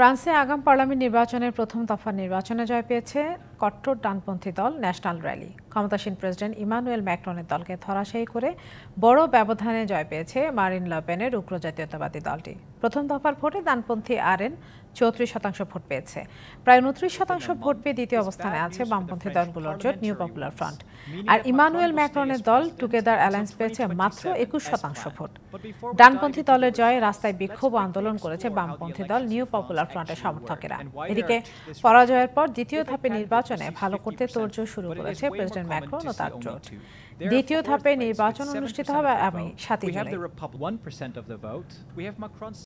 ফ্রান্সে আগাম পার্লামেন্ট নির্বাচনের প্রথম দফা নির্বাচনে জয় পেয়েছে কট্টর ডানপন্থী দল ন্যাশনাল র্যালি ক্ষমতাসীন প্রেসিডেন্ট ইমানুয়েল ম্যাক্রনের দলকে ধরাশায়ী করে বড় ব্যবধানে জয় পেয়েছে মারিন লপেনের উগ্র জাতীয়তাবাদী দলটি প্রথম দফার ভোটে ডানপন্থী আরেন চৌত্রিশ শতাংশ ভোট পেয়েছে প্রায় উনত্রিশ শতাংশ ভোট পেয়ে দ্বিতীয় অবস্থানে আছে বামপন্থী দলগুলোর জোট নিউ পপুলার ফ্রন্ট আর ইমানুয়েল ম্যাক্রনের দল টুগেদার অ্যালায়েন্স পেয়েছে মাত্র একুশ শতাংশ ভোট ডানপন্থী দলের জয়ে রাস্তায় বিক্ষোভ আন্দোলন করেছে বামপন্থী দল নিউ পপুলার ফ্রন্টের সমর্থকেরা এদিকে পরাজয়ের পর দ্বিতীয় ধাপে নির্বাচনে ভালো করতে তোড়জোড় শুরু করেছে প্রেসিডেন্ট ম্যাক্রন ও তার জোট দ্বিতীয় ধাপে নির্বাচন অনুষ্ঠিত হবে আমি সাতই জানাই